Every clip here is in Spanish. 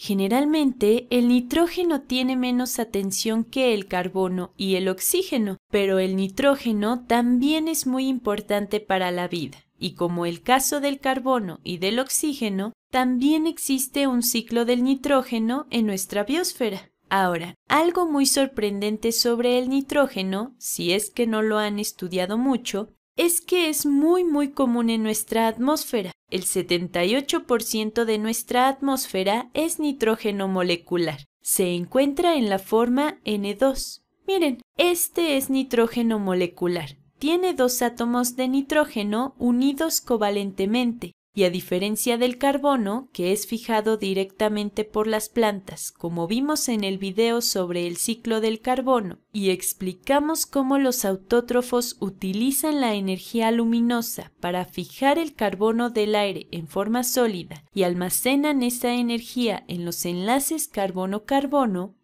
Generalmente, el nitrógeno tiene menos atención que el carbono y el oxígeno, pero el nitrógeno también es muy importante para la vida, y como el caso del carbono y del oxígeno, también existe un ciclo del nitrógeno en nuestra biosfera. Ahora, algo muy sorprendente sobre el nitrógeno, si es que no lo han estudiado mucho, es que es muy muy común en nuestra atmósfera. El 78% de nuestra atmósfera es nitrógeno molecular. Se encuentra en la forma N2. Miren, este es nitrógeno molecular. Tiene dos átomos de nitrógeno unidos covalentemente y a diferencia del carbono, que es fijado directamente por las plantas, como vimos en el video sobre el ciclo del carbono, y explicamos cómo los autótrofos utilizan la energía luminosa para fijar el carbono del aire en forma sólida y almacenan esa energía en los enlaces carbono-carbono,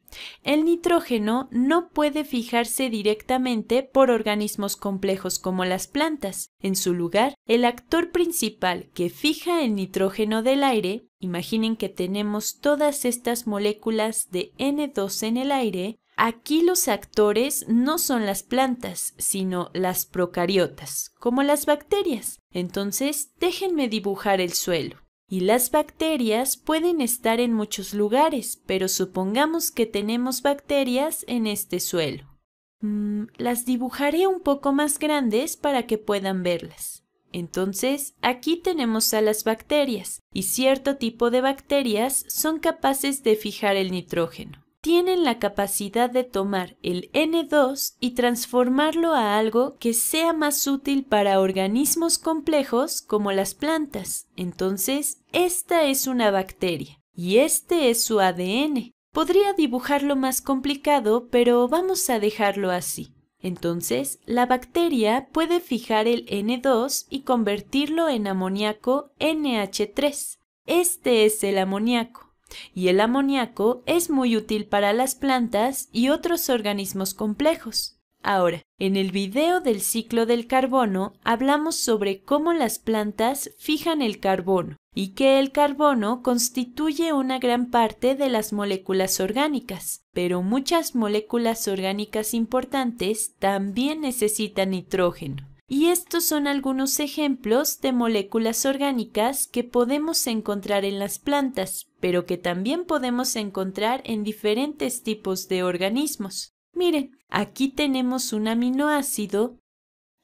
el nitrógeno no puede fijarse directamente por organismos complejos como las plantas. En su lugar, el actor principal que fija el nitrógeno del aire, imaginen que tenemos todas estas moléculas de N2 en el aire, Aquí los actores no son las plantas, sino las procariotas, como las bacterias. Entonces, déjenme dibujar el suelo. Y las bacterias pueden estar en muchos lugares, pero supongamos que tenemos bacterias en este suelo. Mm, las dibujaré un poco más grandes para que puedan verlas. Entonces, aquí tenemos a las bacterias, y cierto tipo de bacterias son capaces de fijar el nitrógeno tienen la capacidad de tomar el N2 y transformarlo a algo que sea más útil para organismos complejos como las plantas. Entonces, esta es una bacteria y este es su ADN. Podría dibujarlo más complicado, pero vamos a dejarlo así. Entonces, la bacteria puede fijar el N2 y convertirlo en amoníaco NH3. Este es el amoníaco y el amoníaco es muy útil para las plantas y otros organismos complejos. Ahora, en el video del ciclo del carbono hablamos sobre cómo las plantas fijan el carbono y que el carbono constituye una gran parte de las moléculas orgánicas, pero muchas moléculas orgánicas importantes también necesitan nitrógeno. Y estos son algunos ejemplos de moléculas orgánicas que podemos encontrar en las plantas, pero que también podemos encontrar en diferentes tipos de organismos. Miren, aquí tenemos un aminoácido,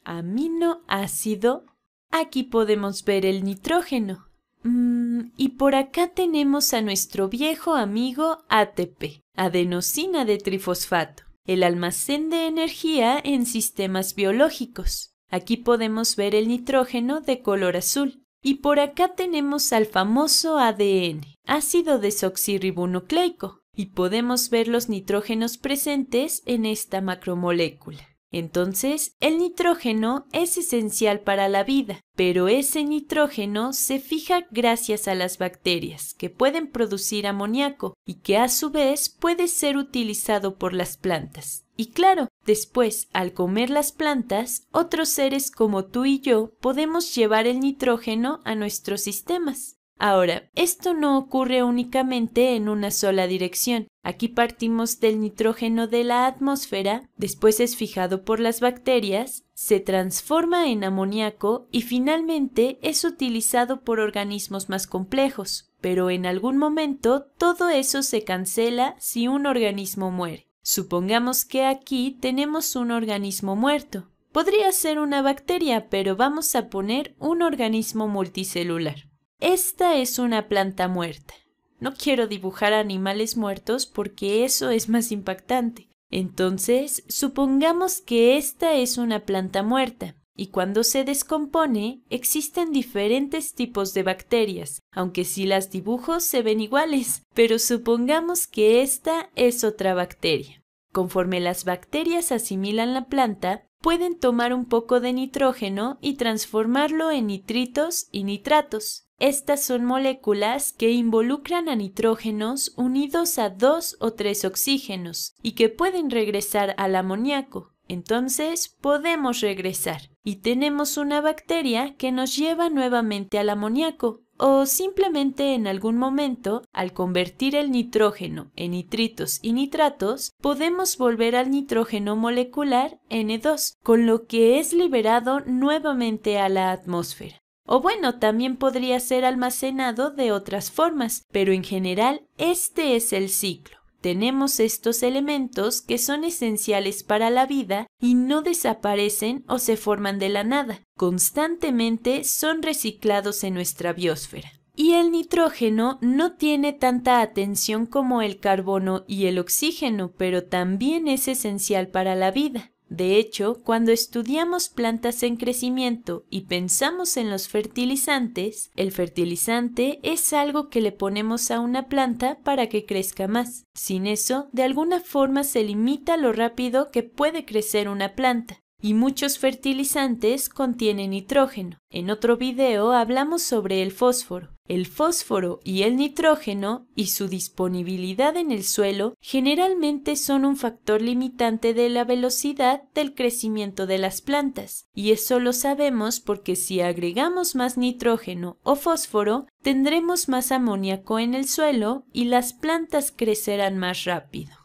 aminoácido, aquí podemos ver el nitrógeno. Mm, y por acá tenemos a nuestro viejo amigo ATP, adenosina de trifosfato, el almacén de energía en sistemas biológicos. Aquí podemos ver el nitrógeno de color azul. Y por acá tenemos al famoso ADN, ácido desoxirribonucleico, y podemos ver los nitrógenos presentes en esta macromolécula. Entonces, el nitrógeno es esencial para la vida, pero ese nitrógeno se fija gracias a las bacterias, que pueden producir amoníaco y que a su vez puede ser utilizado por las plantas. Y claro, después, al comer las plantas, otros seres como tú y yo podemos llevar el nitrógeno a nuestros sistemas. Ahora, esto no ocurre únicamente en una sola dirección. Aquí partimos del nitrógeno de la atmósfera, después es fijado por las bacterias, se transforma en amoníaco y finalmente es utilizado por organismos más complejos. Pero en algún momento todo eso se cancela si un organismo muere. Supongamos que aquí tenemos un organismo muerto. Podría ser una bacteria, pero vamos a poner un organismo multicelular. Esta es una planta muerta. No quiero dibujar animales muertos porque eso es más impactante. Entonces, supongamos que esta es una planta muerta y cuando se descompone existen diferentes tipos de bacterias, aunque si las dibujo se ven iguales, pero supongamos que esta es otra bacteria. Conforme las bacterias asimilan la planta, pueden tomar un poco de nitrógeno y transformarlo en nitritos y nitratos. Estas son moléculas que involucran a nitrógenos unidos a dos o tres oxígenos y que pueden regresar al amoníaco. Entonces podemos regresar y tenemos una bacteria que nos lleva nuevamente al amoníaco o simplemente en algún momento, al convertir el nitrógeno en nitritos y nitratos, podemos volver al nitrógeno molecular N2, con lo que es liberado nuevamente a la atmósfera. O bueno, también podría ser almacenado de otras formas, pero en general este es el ciclo. Tenemos estos elementos que son esenciales para la vida y no desaparecen o se forman de la nada. Constantemente son reciclados en nuestra biosfera. Y el nitrógeno no tiene tanta atención como el carbono y el oxígeno, pero también es esencial para la vida. De hecho, cuando estudiamos plantas en crecimiento y pensamos en los fertilizantes, el fertilizante es algo que le ponemos a una planta para que crezca más. Sin eso, de alguna forma se limita lo rápido que puede crecer una planta y muchos fertilizantes contienen nitrógeno. En otro video hablamos sobre el fósforo. El fósforo y el nitrógeno y su disponibilidad en el suelo generalmente son un factor limitante de la velocidad del crecimiento de las plantas, y eso lo sabemos porque si agregamos más nitrógeno o fósforo, tendremos más amoníaco en el suelo y las plantas crecerán más rápido.